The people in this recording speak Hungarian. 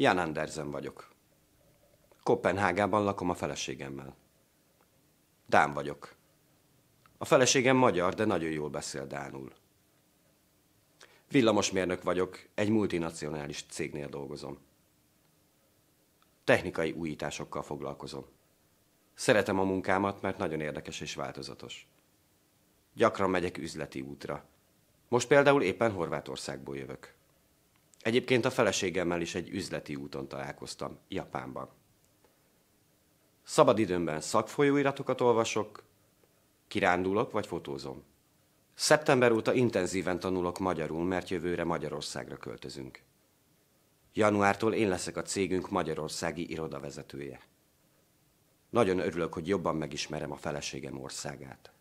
Jan Andersen vagyok. Kopenhágában lakom a feleségemmel. Dán vagyok. A feleségem magyar, de nagyon jól beszél Dánul. Villamosmérnök vagyok, egy multinacionális cégnél dolgozom. Technikai újításokkal foglalkozom. Szeretem a munkámat, mert nagyon érdekes és változatos. Gyakran megyek üzleti útra. Most például éppen Horvátországból jövök. Egyébként a feleségemmel is egy üzleti úton találkoztam, Japánban. Szabad időmben szakfolyóiratokat olvasok, kirándulok vagy fotózom. Szeptember óta intenzíven tanulok magyarul, mert jövőre Magyarországra költözünk. Januártól én leszek a cégünk magyarországi irodavezetője. Nagyon örülök, hogy jobban megismerem a feleségem országát.